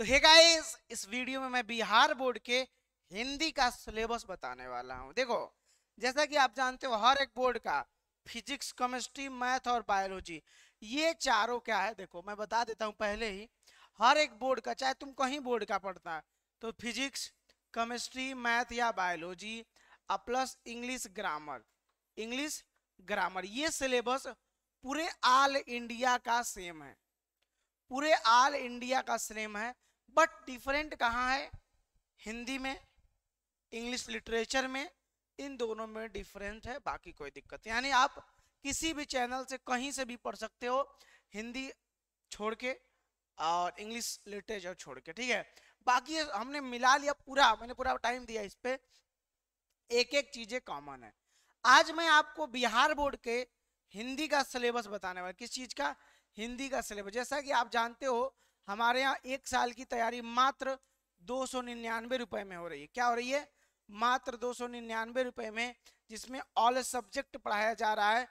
तो hey guys इस video में मैं बिहार बोर्ड के हिंदी का सिलेबस बताने वाला हूँ देखो जैसा कि आप जानते हो हर एक बोर्ड का फिजिक्स केमिस्ट्री मैथ और बायोलॉजी ये चारों क्या है देखो मैं बता देता हूँ पहले ही हर एक बोर्ड का चाहे तुम कहीं बोर्ड का पढ़ता तो फिजिक्स केमिस्ट्री मैथ या बायोलॉजी और plus English grammar English grammar ये सिलेबस पूरे ऑल इंडिया का सेम है पूरे ऑल इंडिया का सेम है बट डिफरेंट कहाँ है हिंदी में इंग्लिश लिटरेचर में इन दोनों में डिफरेंट है बाकी कोई दिक्कत यानी आप किसी भी चैनल से कहीं से भी पढ़ सकते हो हिंदी छोड़ के और इंग्लिश लिटरेचर छोड़ के ठीक है बाकी हमने मिला लिया पूरा मैंने पूरा टाइम दिया इस पर एक एक चीज़ें कॉमन है आज मैं आपको बिहार बोर्ड के हिंदी का सिलेबस बताने वाला किस चीज़ का हिंदी का सिलेबस जैसा कि आप जानते हो हमारे यहाँ एक साल की तैयारी मात्र दो सौ रुपये में हो रही है क्या हो रही है मात्र दो सौ निन्यानवे में जिसमें ऑल सब्जेक्ट पढ़ाया जा रहा है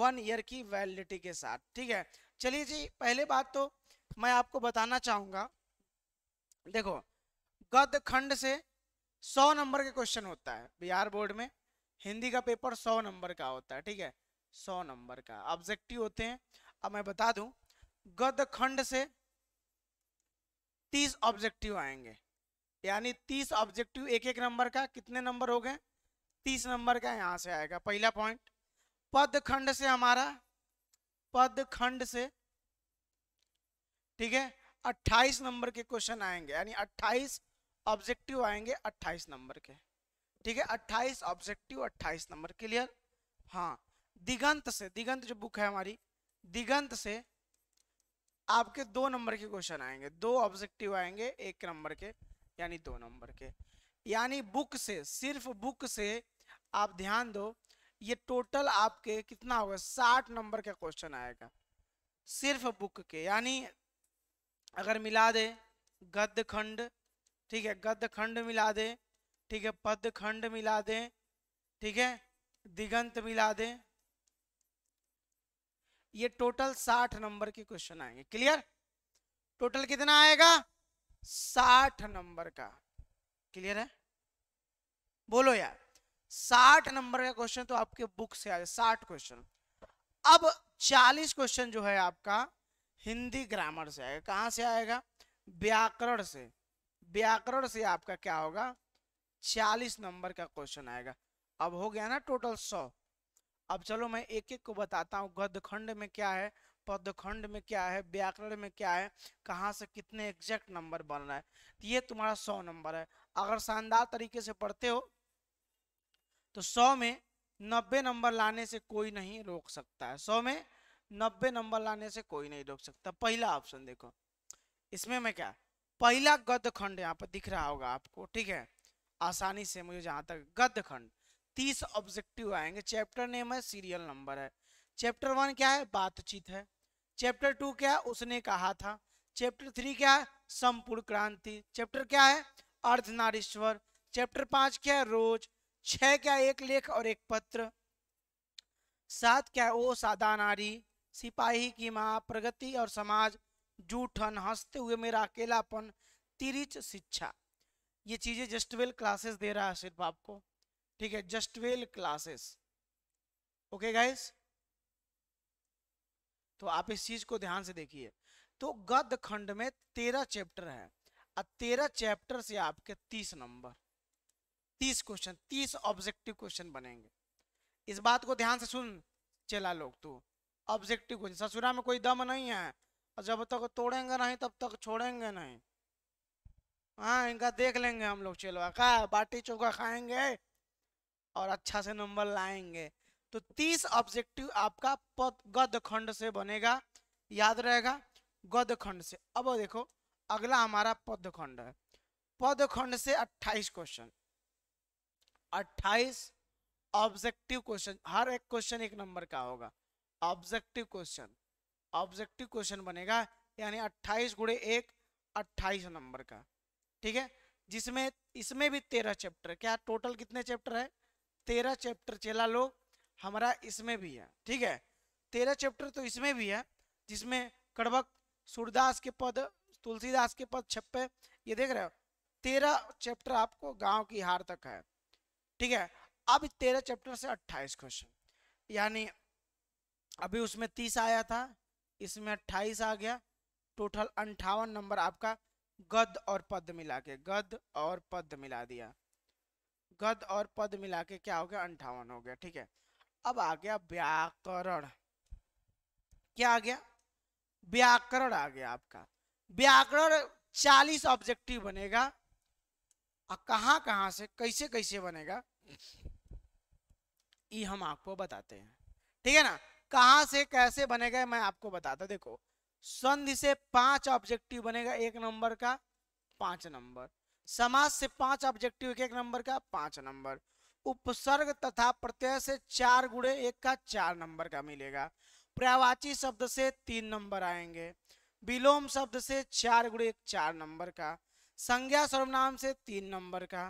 वन ईयर की वैलिडिटी के साथ ठीक है चलिए जी पहले बात तो मैं आपको बताना चाहूंगा देखो गद खंड से सौ नंबर के क्वेश्चन होता है बिहार बोर्ड में हिंदी का पेपर सौ नंबर का होता है ठीक है सौ नंबर का ऑब्जेक्टिव होते हैं अब मैं बता दूं गद खंड से तीस ऑब्जेक्टिव आएंगे यानी तीस ऑब्जेक्टिव एक एक नंबर का कितने नंबर हो गए तीस नंबर का यहाँ से आएगा पहला पॉइंट पद खंड से हमारा पद खंड से ठीक है अट्ठाईस नंबर के क्वेश्चन आएंगे यानी अट्ठाईस ऑब्जेक्टिव आएंगे अट्ठाईस नंबर के ठीक है अट्ठाईस ऑब्जेक्टिव अट्ठाईस नंबर क्लियर हाँ दिगंत से दिगंत जो बुक है हमारी दिगंत से आपके दो नंबर के क्वेश्चन आएंगे दो ऑब्जेक्टिव आएंगे एक नंबर के यानी दो नंबर के यानी बुक से सिर्फ बुक से आप ध्यान दो ये टोटल आपके कितना होगा साठ नंबर का क्वेश्चन आएगा सिर्फ बुक के यानी अगर मिला दे गद्य खंड ठीक है गद्य खंड मिला दे ठीक है पद खंड मिला दे ठीक है दिगंत मिला दे ये टोटल साठ नंबर के क्वेश्चन आएंगे क्लियर टोटल कितना आएगा साठ नंबर का क्लियर है बोलो यार साठ नंबर का क्वेश्चन तो आपके बुक से आ जाए साठ क्वेश्चन अब चालीस क्वेश्चन जो है आपका हिंदी ग्रामर से आएगा कहां से आएगा व्याकरण से व्याकरण से आपका क्या होगा चालीस नंबर का क्वेश्चन आएगा अब हो गया ना टोटल सौ अब चलो मैं एक एक को बताता हूँ गद्यखंड में क्या है खंड में क्या है व्याकरण में क्या है कहाँ से कितने एग्जैक्ट नंबर बन रहा है तो ये तुम्हारा सौ नंबर है अगर शानदार तरीके से पढ़ते हो तो सौ में नब्बे नंबर लाने से कोई नहीं रोक सकता है सौ में नब्बे नंबर लाने से कोई नहीं रोक सकता पहला ऑप्शन देखो इसमें मैं क्या पहला खंड यहाँ पर दिख रहा होगा आपको ठीक है आसानी से मुझे जहाँ तक गद्य खंड तीस ऑब्जेक्टिव आएंगे चैप्टर नेम है सीरियल नंबर है चैप्टर वन क्या है बातचीत है चैप्टर टू क्या है उसने कहा था चैप्टर थ्री क्या है संपूर्ण क्रांति चैप्टर क्या है अर्धनारीश्वर चैप्टर पांच क्या है रोज छह क्या है एक लेख और एक पत्र सात क्या है ओ सादा नारी सिपाही की माँ प्रगति और समाज जूठन हंसते हुए मेरा अकेलापन तिरिच शिक्षा ये चीजें जस्ट वेल क्लासेस दे रहा है सिर्फ आपको ठीक है वेल क्लासेस ओके गाइस तो आप इस चीज को ध्यान से देखिए तो गद खंड में तेरह चैप्टर है और तेरह चैप्टर से आपके तीस नंबर तीस क्वेश्चन तीस ऑब्जेक्टिव क्वेश्चन बनेंगे इस बात को ध्यान से सुन चला लोग तू ऑब्जेक्टिव क्वेश्चन ससुरा में कोई दम नहीं है और जब तक तोड़ेंगे नहीं तब तक छोड़ेंगे नहीं हाँ इनका देख लेंगे हम लोग चलो का बाटी चौका खाएंगे और अच्छा से नंबर लाएंगे तो तीस ऑब्जेक्टिव आपका गद खंड से बनेगा याद रहेगा गद खंड से अब देखो अगला हमारा पद खंड है पद खंड से अट्ठाईस क्वेश्चन अट्ठाईस ऑब्जेक्टिव क्वेश्चन हर एक क्वेश्चन एक नंबर का होगा ऑब्जेक्टिव क्वेश्चन ऑब्जेक्टिव क्वेश्चन बनेगा यानी अट्ठाईस गुड़े एक अट्ठाईस नंबर का ठीक है जिसमें इसमें भी तेरह चैप्टर क्या टोटल कितने चैप्टर है तेरह चैप्टर चला लो हमारा इसमें भी है ठीक है तेरह चैप्टर तो इसमें भी है जिसमें कड़वक सूरदास के पद तुलसीदास के पद छप्पे ये देख रहे हो तेरह चैप्टर आपको गांव की हार तक है ठीक है अब तेरह चैप्टर से अट्ठाईस क्वेश्चन यानी अभी उसमें तीस आया था इसमें अट्ठाईस आ गया टोटल अंठावन नंबर आपका गद और पद मिला के गद और पद मिला दिया गद और पद मिला के क्या हो गया अंठावन हो गया ठीक है अब आ गया व्याकरण क्या आ गया व्याकरण आ गया आपका व्याकरण चालीस ऑब्जेक्टिव बनेगा और कहां कहां से कैसे कैसे बनेगा ये हम आपको बताते हैं ठीक है ना कहां से कैसे बनेगा मैं आपको बताता देखो संधि से पांच ऑब्जेक्टिव बनेगा एक नंबर का पांच नंबर समाज से पांच ऑब्जेक्टिव एक एक नंबर का पांच नंबर उपसर्ग तथा प्रत्यय से चार गुड़े एक का चार नंबर का मिलेगा प्रयावाची शब्द से तीन नंबर आएंगे विलोम शब्द से चार गुड़े एक चार नंबर का संज्ञा सर्वनाम से तीन नंबर का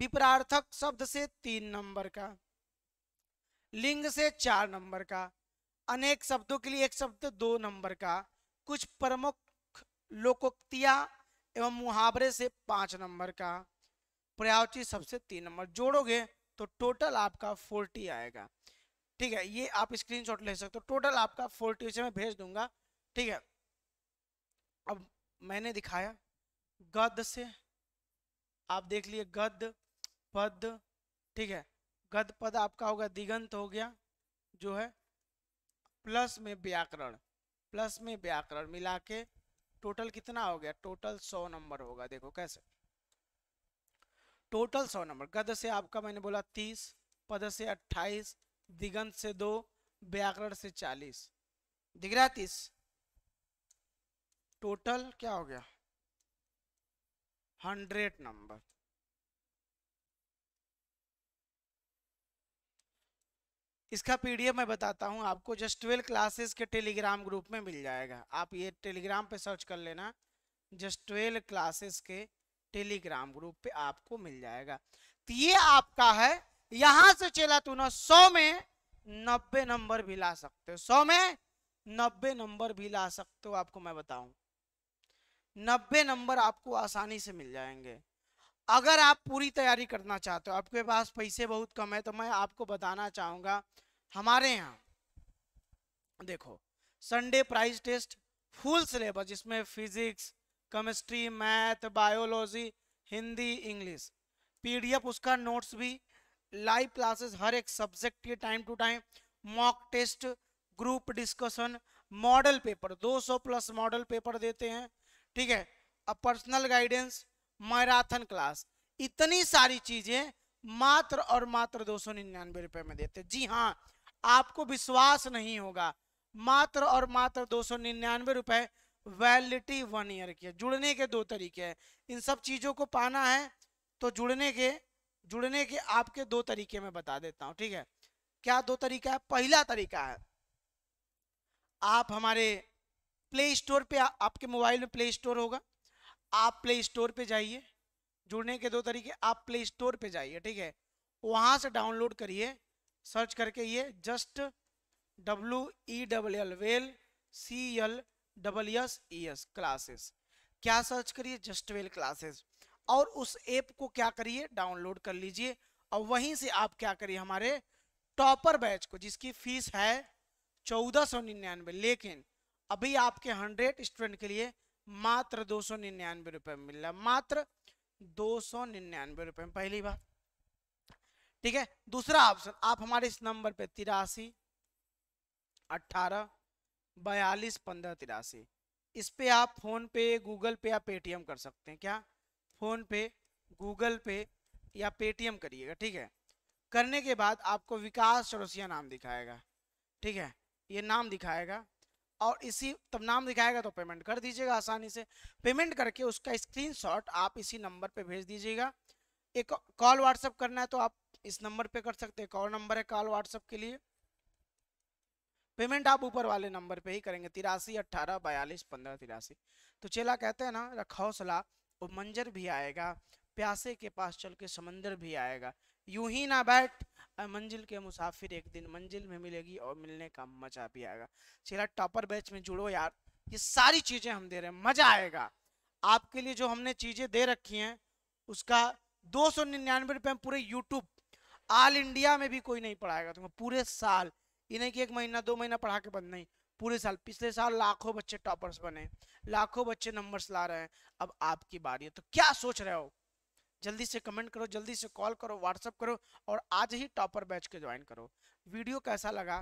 विपरार्थक शब्द से तीन नंबर का लिंग से चार नंबर का अनेक शब्दों के लिए एक शब्द दो नंबर का कुछ प्रमुख लोकोक्तियां एवं मुहावरे से पांच नंबर का पर्यावची सबसे तीन नंबर जोड़ोगे तो टोटल आपका फोर्टी आएगा ठीक है ये आप स्क्रीनशॉट ले सकते हो टोटल आपका फोर्टी उसे मैं भेज दूंगा ठीक है अब मैंने दिखाया गद से आप देख लिए गद पद ठीक है गद पद आपका होगा दिगंत हो गया जो है प्लस में व्याकरण प्लस में व्याकरण मिला के टोटल कितना हो गया टोटल सौ नंबर होगा देखो कैसे टोटल सौ नंबर गद से आपका मैंने बोला तीस पद से अट्ठाईस दिगंत से दो व्याकरण से चालीस दिख रहा तीस टोटल क्या हो गया हंड्रेड नंबर इसका पीडीएफ मैं बताता हूँ आपको जस्ट ट्वेल्व क्लासेस के टेलीग्राम ग्रुप में मिल जाएगा आप ये टेलीग्राम पे सर्च कर लेना जस्ट ट्वेल्व क्लासेस के टेलीग्राम ग्रुप पे आपको मिल जाएगा तो ये आपका है यहाँ से चला तू ना सौ में नब्बे नंबर भी ला सकते हो सौ में नब्बे नंबर भी ला सकते हो आपको मैं बताऊं नब्बे नंबर आपको आसानी से मिल जाएंगे अगर आप पूरी तैयारी करना चाहते हो आपके पास पैसे बहुत कम है तो मैं आपको बताना चाहूंगा हमारे यहाँ देखो Sunday price test full syllabus जिसमें physics chemistry math biology Hindi English PDF उसका नोट्स भी लाइव क्लासेस हर एक सब्जेक्ट के time to time mock test group discussion model paper 200 plus model paper देते हैं ठीक है अब पर्सनल गाइडेंस मैराथन क्लास इतनी सारी चीजें मात्र और मात्र दो सौ निन्यानवे रुपए में देते जी हाँ आपको विश्वास नहीं होगा मात्र और मात्र दो सौ निन्यानवे रुपए वैलिडिटी वन ईयर की है जुड़ने के दो तरीके हैं इन सब चीज़ों को पाना है तो जुड़ने के जुड़ने के आपके दो तरीके में बता देता हूँ ठीक है क्या दो तरीका है पहला तरीका है आप हमारे प्ले स्टोर पे आ, आपके मोबाइल में प्ले स्टोर होगा आप प्ले स्टोर पे जाइए जुड़ने के दो तरीके आप प्ले स्टोर पे जाइए ठीक है वहाँ से डाउनलोड करिए सर्च करके ये just W E double L well C L double S E S classes क्या सर्च करिए जस्ट वेल क्लासेस और उस ऐप को क्या करिए डाउनलोड कर लीजिए और वहीं से आप क्या करिए हमारे टॉपर बैच को जिसकी फीस है चौदह सौ निन्यानवे लेकिन अभी आपके हंड्रेड स्टूडेंट के लिए मात्र दो सौ निन्यानवे रुपए में मिल रहा है मात्र दो सौ निन्यानवे रुपए में पहली बार ठीक है दूसरा ऑप्शन आप हमारे इस नंबर पे तिरासी अट्ठारह बयालीस पंद्रह तिरासी इस पे आप फोन पे गूगल पे या पेटीएम कर सकते हैं क्या फोन पे गूगल पे या पेटीएम करिएगा ठीक है करने के बाद आपको विकास चौरसिया नाम दिखाएगा ठीक है ये नाम दिखाएगा और इसी तब नाम दिखाएगा तो पेमेंट कर दीजिएगा आसानी से पेमेंट करके उसका स्क्रीन आप इसी नंबर पर भेज दीजिएगा एक कॉल व्हाट्सअप करना है तो आप इस नंबर पे कर सकते हैं एक और नंबर है कॉल व्हाट्सअप के लिए पेमेंट आप ऊपर वाले नंबर पे ही करेंगे तिरासी अट्ठारह बयालीस पंद्रह तिरासी तो चेला कहते हैं ना रखौसला वो मंजर भी आएगा प्यासे के पास चल के समंदर भी आएगा यूं ही ना बैठ मंजिल के मुसाफिर एक दिन मंजिल में मिलेगी और मिलने का मजा भी आएगा चेहरा टॉपर बैच में जुड़ो यार ये सारी चीजें हम दे रहे हैं मजा आएगा आपके लिए जो हमने चीजें दे रखी हैं उसका दो सौ निन्यानवे रुपये में पूरे यूट्यूब ऑल इंडिया में भी कोई नहीं पढ़ाएगा तुम्हें तो पूरे साल ये नहीं कि एक महीना दो महीना पढ़ा के बंद नहीं पूरे साल पिछले साल लाखों बच्चे टॉपर्स बने लाखों बच्चे नंबर्स ला रहे हैं अब आपकी बारी है तो क्या सोच रहे हो जल्दी से कमेंट करो जल्दी से कॉल करो व्हाट्सअप करो और आज ही टॉपर बैच के ज्वाइन करो वीडियो कैसा लगा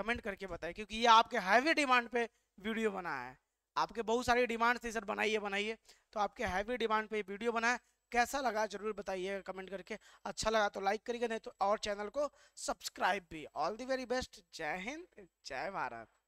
कमेंट करके बताए क्योंकि ये आपके हैवी डिमांड पे वीडियो बना है आपके बहुत सारी डिमांड थी सर बनाइए बनाइए तो आपके हैवी डिमांड पे वीडियो बनाए कैसा लगा जरूर बताइए कमेंट करके अच्छा लगा तो लाइक करिएगा नहीं तो और चैनल को सब्सक्राइब भी ऑल दी वेरी बेस्ट जय हिंद जय भारत